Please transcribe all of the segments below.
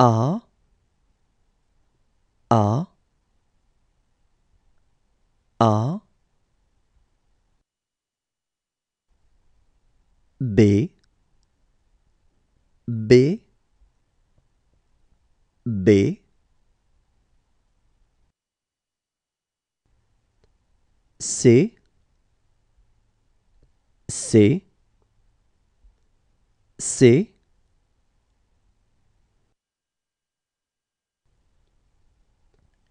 A A A B B B C C C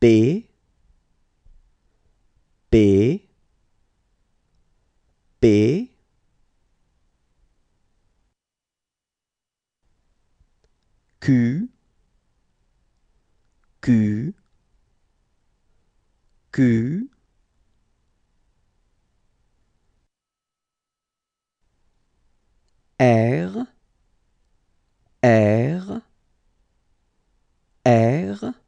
B B B Q Q Q R R R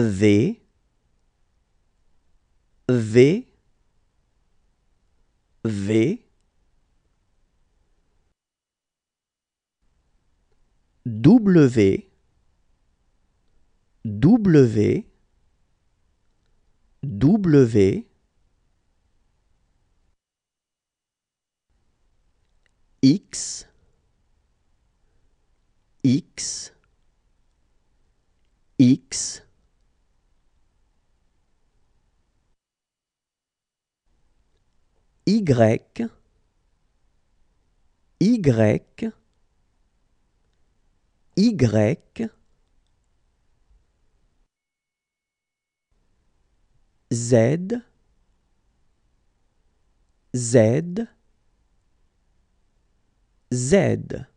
V V V W W W X X X Y, Y, Y, Z, Z, Z.